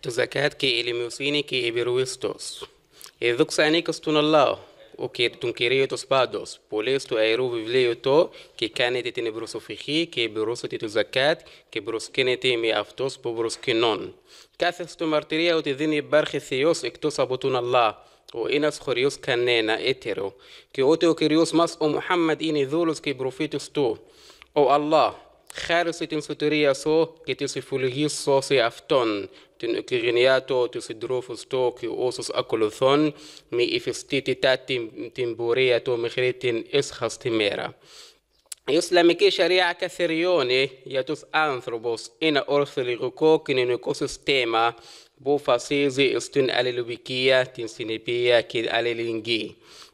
Tuzakat que elimosine que eberuistos. E duxa anicos tu nalao. O que tunquerio tos pados. Por isto aero vivleo to que canete tenebroso fichi que beroso te zakat, que broskenete me aftos po broskenon. Cathas tu martiria o te dini barche theos ectos abotun Allah. وإنس خريوس كانينا إترو كي أوتو كريوس مس أو محمد إني ذولوس كي بروفيتوس تو أو الله χάρισε την σωτηρία σου και τη συμφολογή σου σε αυτόν, την οικογένειά του, τους συντρόφους του και όσους ακολουθούν με υφιστήτητα την, την πορεία του μέχρι την έσχαστη μέρα. Islamike sharia kathirione yatus anthropos ina orthrigo kinin ekosistema bo fasizi istun alilubikia tinsinipia kin alilingi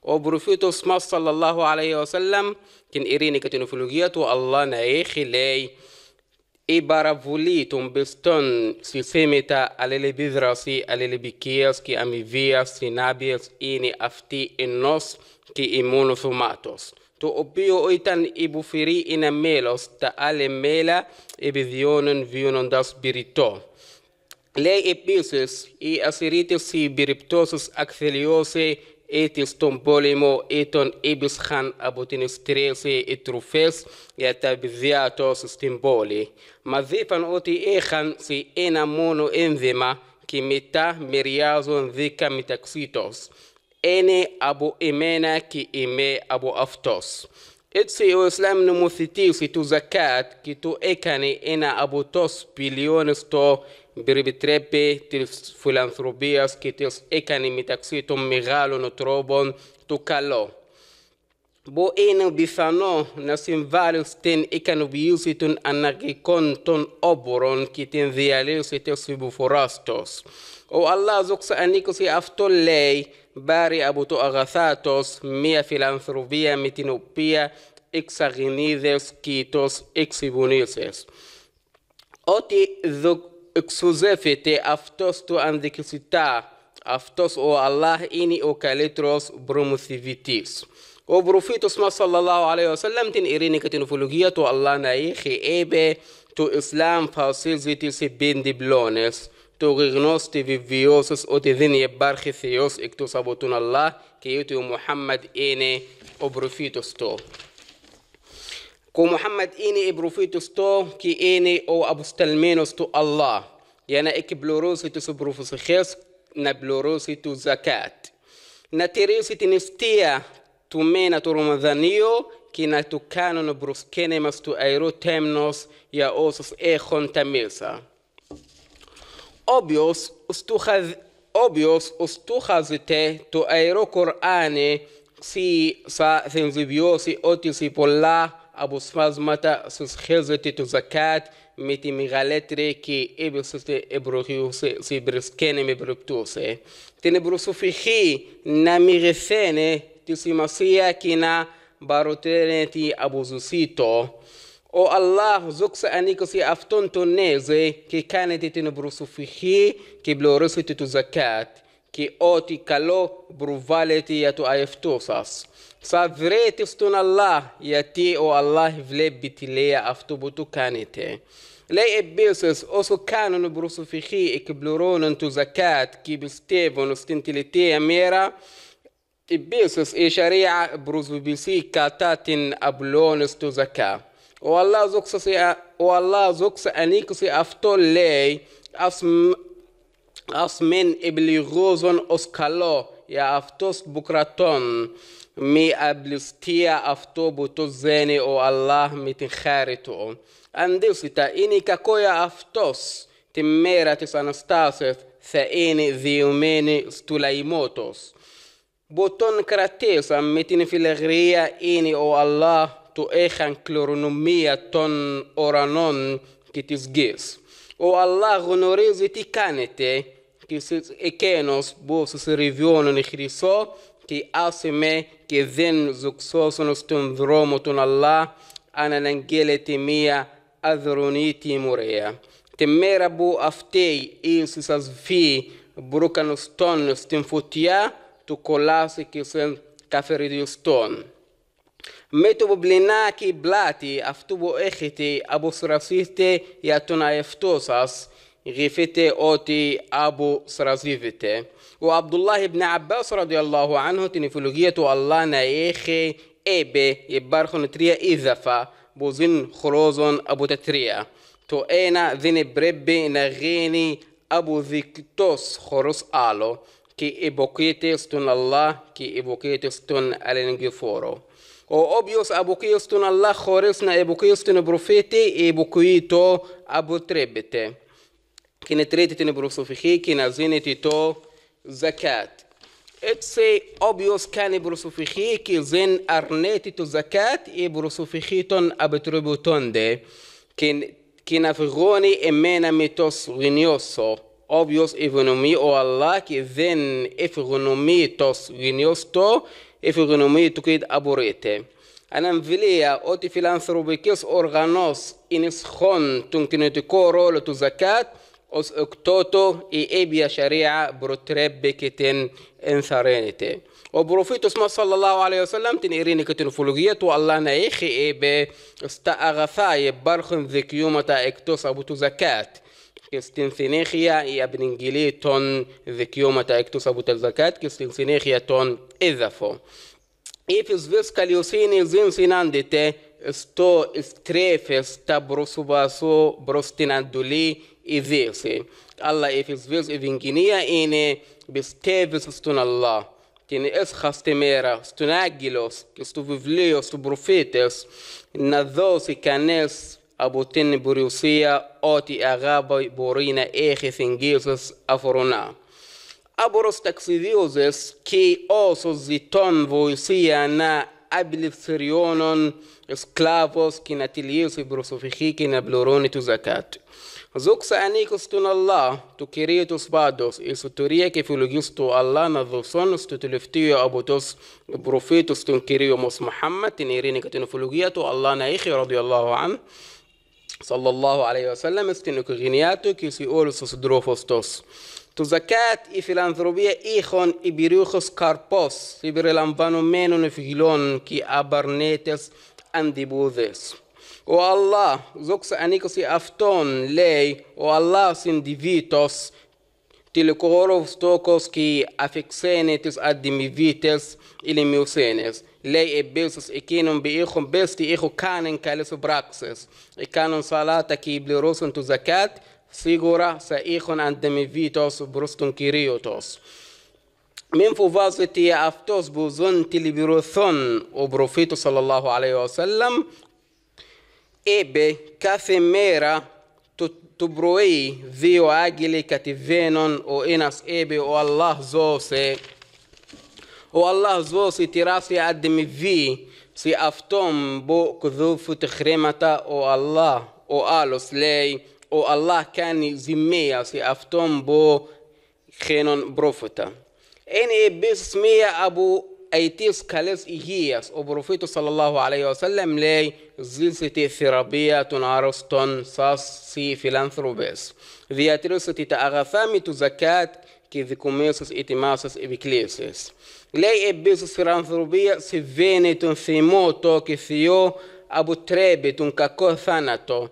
o brufitus mas sallallahu alayhi wa sallam kin irini katinufulugiatu Allah na ekhilei ibaravulitum biston sisemita alele bidrasi alele bikias ki amivias sinabias ini afti innos ki imunufumatos το οποίο ήταν υποφερεί ένα μέλος, τα άλλα μέλα επιδιώνουν βιώνοντας πυρητό. Λέει επίσης, η ασυρίτε οι περιπτώσεις ακθελειώσε έτη στον πόλεμο ή τον από την στρέση οι τροφές για τα παιδιά τους στην πόλη. Μα είπαν ότι είχαν σε ένα μόνο ένδυμα και μετά μεριάζουν δίκα μεταξύ τους ene Abu Imena eme Abu Aftos. Itsi Uislam nimuthiti tu zakat ki tu ekani ena Abu Tos bilion sto biribitrepe tis philanthropias kitis ekani mitaksitum migalon trobon tu kalo που είναι πιθανό να συμβάλλουν στην ικανοποίηση των αναγκικών των όπορων και την διαλύση της συμπουφοράς Ο Αλλάς δόξα ανήκωση αυτό λέει από το αγαθάτος, μια φιλανθρωπία με την οποία εξαγνίδες και τους εξυπονήσεις. Ότι εξουζεύεται αυτός του ανδικησιτά, αυτός ο ΑΛΛΑ είναι ο καλύτερος προμηθευτής. وبروفيتوس ما صلى الله عليه وسلم تن إريني كتن فلوجيتو الله نايخي إيبي تو إسلام فاصيل زيتي سبين دي بلونس το γνώστ τη βιβιώσεις ότι δεν υπάρχει Θεός εκτός από τον Αλλά και ότι ο Μουχάμμαντ είναι ο προφήτης του. Και ο Μουχάμμαντ είναι ο προφήτης του και είναι ο αποσταλμένος του Αλλά για να εκπληρώσει τους προφησυχές, να πληρώσει του ζακάτ. Να τηρήσει την εστία του μένα του Ρωμαδανίου και να του κάνουν μας του αερού τέμνος για όσους έχουν τα μέσα. Όποιος στόχαζεται το αερό Κοράνι θα συνδυβιώσει ότι σε πολλά αποσπάσματα συσχέζεται του ζακάτ με τη μεγαλύτερη και εμπροχή σε στην με περιπτώση. Την προσωπική να μοιρασθένει ti kina baroteneti abuzusito o allah zuksa si afton neze ki kaneti tin brusufihi ki blorositi tu zakat ki oti kalo bruvaleti yatu ayeftosas sa vretis tun allah yati o allah vlebiti leya aftubutu kanete لي ابيسس اوسو كانون بروسو ki اكبلورون انتو zakat, ki بستيفون ستنتلتي اميرا بيسوس اي شريعة بروزو بروزوبيسي كاتاتين ابلونس تزكا والله زوكس سي والله زوكس أنيكس افتول لي اسم اسمن ابليغوزون اسكالو يا افتوس بكراتون مي ابلستيا افتو بوتو زيني او الله متن متخارتو انديوسيتا اني كاكويا افتوس تميرا تسانستاسف ثاني ذيوميني ستوليموتوس «Που τον κρατήσαν με την φιλεγγρία, είναι ο ΑΛΛΑ του έχαν κληρονομία των ουρανών και τις γης. Ο ΑΛΛΑ γνωρίζει τι κάνετε και εκείνος που σας ρεβιώνουν και άσημε και δεν ζουξώσαν στον δρόμο του ΑΛΛΑ, αναναγγέλλεται μια αδρονή τιμωρία. Την μέρα που αυτή σας φή μπρούκαν τον στην φωτιά, tukolasi kisen kaferidio stone metubu blinaki blati aftubu ekhiti abu srasiste yatuna eftosas غفته أوتي أبو سرازيفته وعبد الله بن عباس رضي الله عنه تنفلوجية الله نايخي إبي يبارخن تريا إذفا بوزن خروزن أبو تتريا تو أنا ذن بربي نغيني أبو ذكتوس خروس آلو ki ibukiti stun Allah ki ibukiti stun alingiforo. O obios abukiti Allah khoris na ibukiti profeti ibukito abu trebete. Ki ne trebete ne to zakat. Etse obios ka ne ki zin arneti to zakat i brusufiki ton abu trebuton emena mitos vinyoso. obvious ergonomio alaki zen ergonomitos giniosto ergonomitukid aburete anan vilia oti filanthropikis organos iniskhon tunkinetiko rolo tu zakat os oktoto i ebia sharia brotrebbekiten ensarenite وبروفيتو اسمه صلى الله عليه وسلم تن إريني كتن فلوجيت والله نايخي إيه بي استا أغثاي برخن ذيك يومتا اكتوس أبو تزكات στην συνέχεια η απνιγγυλή των δικαιώματα εκ του Σαββουτελζακάτ και στην συνέχεια των έδαφο. Η φυσβής καλλιοσύνη δεν συνάντηται στο στρέφε στα πρόσωπα σου προς την αντολή ειδήσει. Αλλά η φυσβής ευγενία είναι πιστεύεις στον Αλλάχ την έσχαστη μέρα στον Άγγελος και στο βιβλίο στους προφήτες να δώσει κανείς أبوتن بريوسيا أوتي أغابا بورينا إيخي سنجيزس أفرونا أبروس تكسيديوزس كي أوسوس زيتون فويسيا نا abelifserionon sklavos kinatilius ibrosofihiki na bloroni tu zakat zuksa anikus tun allah tukiritus bados isuturia kefilogis tu allah na dhosonos tutuliftiyo abutos profitus tunkiriomos muhammad tinirine katinofologia tu allah na ihi radiallahu anhu sallallahu alaihi wasallam istinu kuginiatu kisi olsos τους. Το Ζακάτ, η φιλανθρωπία είχαν υπηρείχος καρπός, συμπεριλαμβανομένων φυγλών και αμπαρνέτες αντιπούδες. Ο Αλλάχ, δόξα ανήκωση αυτών λέει, ο Αλλάχ συντηβήτως, τηλεκόρος τόκος και αφεξένε τις αντιμιβήτες lei e belsus e kinon be ikhum besti ikhu kanen kalesu braxes e kanon salata ki blerosun tu zakat sigura sa ikhun andemi vitos brustun kiriotos من فوفاسيتي افتوس بوزون تليبروثون وبروفيتو صلى الله عليه وسلم ebe κάθε μέρα το, το πρωί δύο άγγελοι κατηβαίνουν ο ένας والله زو سي تراسي عدم في سي افتوم بو كذوف تخريمتا او الله او الوس لي او الله كان زمية سي افتوم بو خينون بروفتا اني بسمية ابو ايتيس كاليس ايجياس او بروفيتو صلى الله عليه وسلم لي ستي ثرابية تنارستون ساس سي فيلانثروبيس ذياتريستي تاغثامي تزكات كي ذي كوميسس اتماسس ابيكليسس Λέει επίσης φιλανθρωπία συμβαίνει τον θυμό, το θυό αποτρέπει τον κακό θάνατο.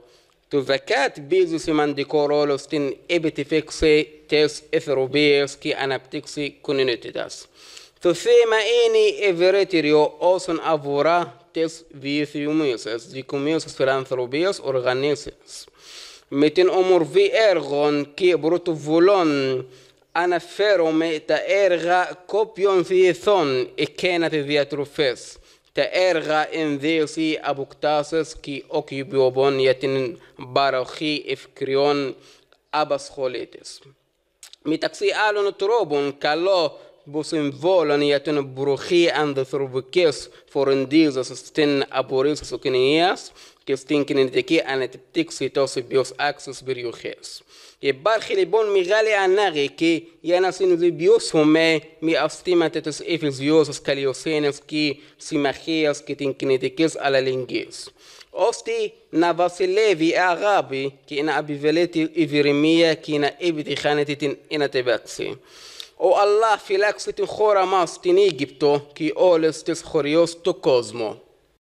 Το δεκάτ παίζει σημαντικό ρόλο στην επιτυφίξη της Εθρωπίας και αναπτύξη κοινότητα. Το θέμα είναι ευρύτερο όσον αφορά τις βιοθυμίσεις, δικομίσεις φιλανθρωπίας οργανίσει. Με την ομορφή έργων και πρωτοβουλών αναφέρομαι τα έργα κόπιων θεατών εκείνα τη διατροφές. Τα έργα ενδύωση αποκτάσεις και οκυπιοπών για την παροχή ευκριών απασχολήτης. Μεταξύ άλλων τρόπων καλό που συμβόλωνε για την μπροχή ανθρωπικής φορεντίζας στην απορρίσκη της κοινωνίας και στην κοινωνική ανεπτύξη των συμπιώς άξιες περιοχές. Υπάρχει λοιπόν μεγάλη ανάγκη και για να συνδυπιώσουμε με αυστήματα της εφηζιώς της και συμμαχίας και την κοινωνική αλληλεγγύης ώστε να βασιλεύει η αγάπη και να επιβελέτει η βερμία και να επιτυχάνεται την ενατεβάξη. O Allah, filac fit in chora maus in Egipto, qui oles tes chorios to cosmo.